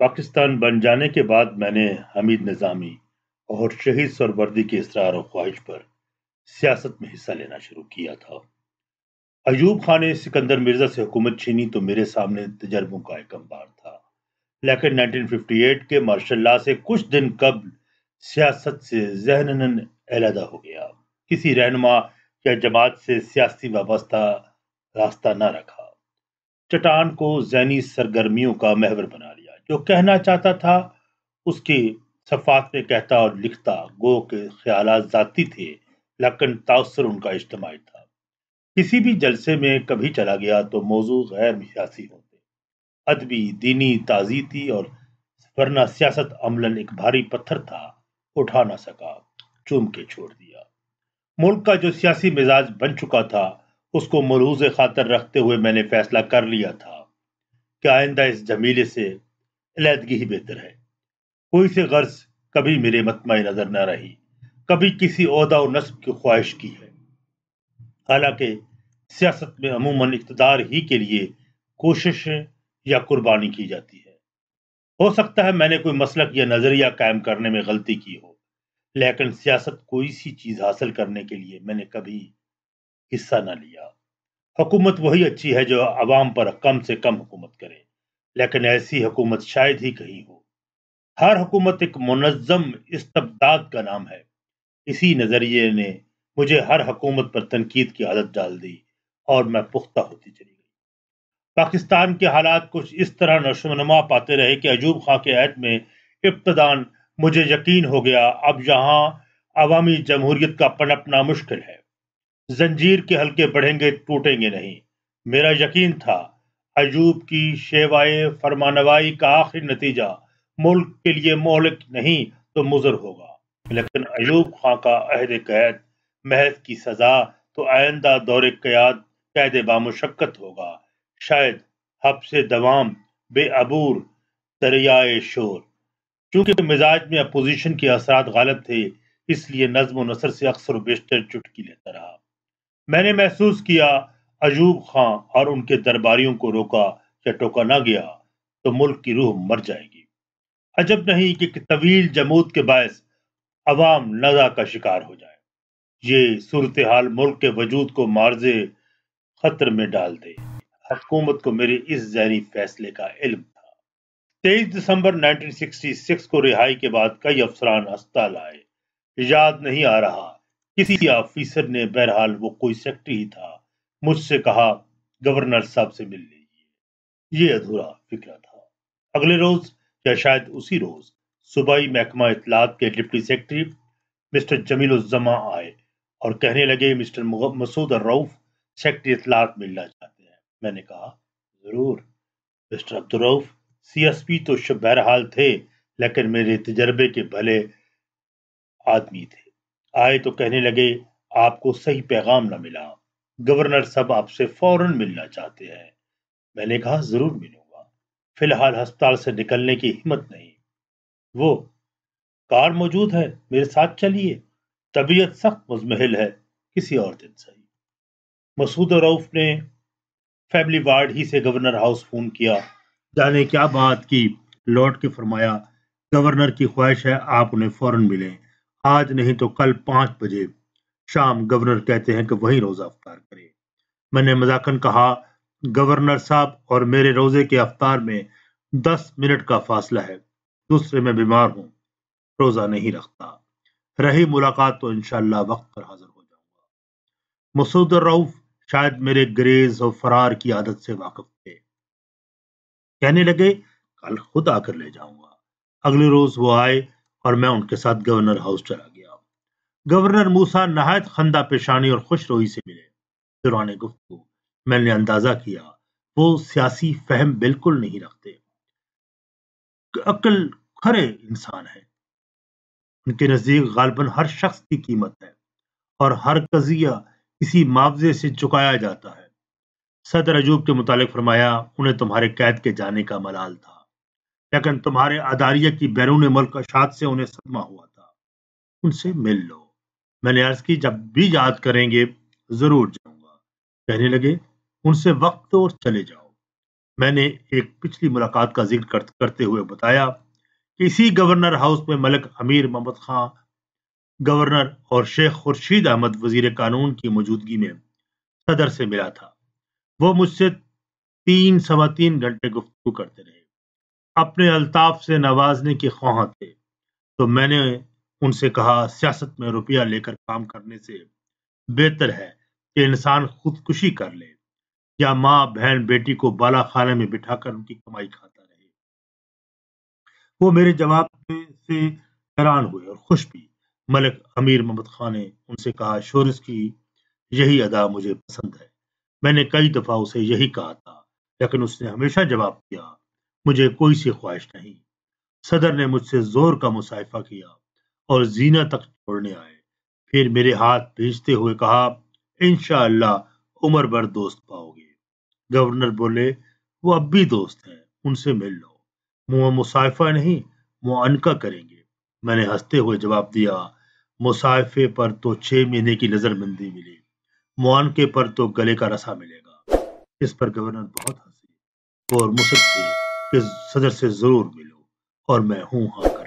पाकिस्तान बन जाने के बाद मैंने हमीद निज़ामी और शहीद सरवर्दी के इसरार और ख्वाहिश पर सियासत में हिस्सा लेना शुरू किया था अयूब खान ने सिकंदर मिर्जा से हुकूमत छीनी तो मेरे सामने तजर्बों का एक अंबार था लेकिन 1958 के मार्शल ला से कुछ दिन कबल सियासत से जहन अलहदा हो गया किसी रहनमा या जमात से सियासी वाबस्ता रास्ता न रखा चटान को जहनी सरगर्मियों का महवर बना जो कहना चाहता था उसकी सफात में कहता और लिखता गो के ख्याल जाती थे लकन तासर उनका इज्तमाही था किसी भी जलसे में कभी चला गया तो मौजू गैर सियासी होते अदबी दीनी ताजीती और वरना सियासत अमलन एक भारी पत्थर था उठा ना सका चूम के छोड़ दिया मुल्क का जो सियासी मिजाज बन चुका था उसको मरूज खातर रखते हुए मैंने फैसला कर लिया था कि आइंदा इस जमीले से अलीदगी ही बेहतर है कोई से गर्ज कभी मेरे मतम नज़र ना रही कभी किसी अहदा और नस्ब की ख्वाहिश की है हालांकि सियासत में अमूमन इकतदार ही के लिए कोशिश या कुर्बानी की जाती है हो सकता है मैंने कोई मसलक या नज़रिया कायम करने में गलती की हो लेकिन सियासत कोई सी चीज़ हासिल करने के लिए मैंने कभी हिस्सा ना लिया हुकूमत वही अच्छी है जो आवाम पर कम से कम हुकूमत करे लेकिन ऐसी हुकूमत शायद ही कहीं हो हर हुकूमत एक मुनज़म इस्तबदाद का नाम है इसी नज़रिए ने मुझे हर हुकूमत पर तनकीद की आदत डाल दी और मैं पुख्ता होती चली गई पाकिस्तान के हालात कुछ इस तरह नशोनमा पाते रहे कि अजूब खां के ऐत में इब्तदान मुझे यकीन हो गया अब यहाँ अवामी जमहूरियत का पनपना मुश्किल है जंजीर के हल्के बढ़ेंगे टूटेंगे नहीं मेरा यकीन था अजूब की शेवाए फरमानवाई का आखिरी नतीजा मुल्क के लिए मोहलिक नहीं तो मुजर होगा लेकिन अयूब खां का अहद कैद महज की सजा तो आइंदा दौर कयाद कैद बामुशक्कत होगा शायद हब से दवाम बेअबूर दरियाए शोर चूंकि मिजाज में अपोजिशन के असरात गलत थे इसलिए नज्म नसर से अक्सर बेशतर चुटकी लेता रहा मैंने महसूस किया अजूब खां और उनके दरबारियों को रोका या टोका ना गया तो मुल्क की रूह मर जाएगी अजब नहीं कि तवील जमूत के बायस अवाम नजा का शिकार हो जाए ये सूरत हाल मुल्क के वजूद को मार्जे खतर में डाल दे हकूमत को मेरे इस जहरी फैसले का इल्म था तेईस दिसंबर 1966 को रिहाई के बाद कई अफसरान अस्पताल आए याद नहीं आ रहा किसी ऑफिसर ने बहरहाल वो कोई सेक्टरी ही था मुझसे कहा गवर्नर साहब से मिल लीजिए ये अधूरा फिक्र था अगले रोज या शायद उसी रोज सूबाई महकमा इतलात के डिप्टी सेक्रेटरी मिस्टर जमीलुजमा आए और कहने लगे मिस्टर मसूद रऊफ सेक्रेटरी इतलात मिलना चाहते हैं मैंने कहा जरूर मिस्टर अब्दुलरऊफ सीएसपी तो बहरहाल थे लेकिन मेरे तजर्बे के भले आदमी थे आए तो कहने लगे आपको सही पैगाम न मिला गवर्नर साहब आपसे फौरन मिलना चाहते हैं मैंने कहा जरूर मिलूंगा फिलहाल अस्पताल से निकलने की हिम्मत नहीं वो कार मौजूद है मेरे साथ चलिए तबीयत सख्त मुजमहल है किसी और दिन सही मसूद रऊफ ने फैमिली वार्ड ही से गवर्नर हाउस फोन किया जाने क्या बात की लौट के फरमाया गवर्नर की ख्वाहिश है आप उन्हें फौरन मिलें आज नहीं तो कल पाँच बजे शाम गवर्नर कहते हैं कि वहीं रोज़ा अफ्तार करे मैंने मजाकन कहा गवर्नर साहब और मेरे रोज़े के अफ्तार में दस मिनट का फासला है दूसरे में बीमार हूं रोज़ा नहीं रखता रही मुलाकात तो इनशाला वक्त पर हाजिर हो जाऊंगा मसूद रऊफ शायद मेरे ग्रेज और फरार की आदत से वाकिफ थे कहने लगे कल खुद आकर ले जाऊंगा अगले रोज वो आए और मैं उनके साथ गवर्नर हाउस चला गया गवर्नर मूसा नहायत खंदा पेशानी और खुश रोई से मिले दुरान गुफ्तु मैंने अंदाजा किया वो सियासी फहम बिल्कुल नहीं रखते अक्ल खरे इंसान है उनके नज़दीक गालबन हर शख्स की कीमत है और हर कजिया किसी मुआवजे से चुकाया जाता है सदर अजूब के मुतालिक फरमाया उन्हें तुम्हारे कैद के जाने का मलाल था लेकिन तुम्हारे अदारिया की बैरून मुल्क अशात से उन्हें सदमा हुआ था उनसे मिल लो मैंने अर्ज की जब भी याद करेंगे जरूर जाऊंगा कहने लगे उनसे वक्त और चले जाओ मैंने एक पिछली मुलाकात का जिक्र करते हुए बताया कि इसी गवर्नर हाउस में मलक अमीर मोहम्मद खां गवर्नर और शेख खुर्शीद अहमद वजीर कानून की मौजूदगी में सदर से मिला था वो मुझसे तीन सवा तीन घंटे गुफ्तु करते रहे अपने अल्ताफ से नवाजने की ख्वाह थे तो मैंने उनसे कहा सियासत में रुपया लेकर काम करने से बेहतर है कि इंसान खुदकुशी कर ले या माँ बहन बेटी को बाला खाने में बिठाकर उनकी कमाई खाता रहे वो मेरे जवाब से हैरान हुए और खुश भी मलिक अमीर मोहम्मद खान ने उनसे कहा शोरस की यही अदा मुझे पसंद है मैंने कई दफा उसे यही कहा था लेकिन उसने हमेशा जवाब दिया मुझे कोई सी ख्वाहिश नहीं सदर ने मुझसे जोर का मुसाइफा किया और जीना तक छोड़ने आए फिर मेरे हाथ भेजते हुए कहा इनशाला उम्र भर दोस्त पाओगे गवर्नर बोले वो अब भी दोस्त हैं उनसे मिल लो मुँह मुसाफा नहीं अनका करेंगे मैंने हंसते हुए जवाब दिया मुसाइफे पर तो छः महीने की नज़रबंदी मिली मुआनके पर तो गले का रसा मिलेगा इस पर गवर्नर बहुत हंसे और मुसद थे कि सदर से ज़रूर मिलो और मैं हूँ हाँ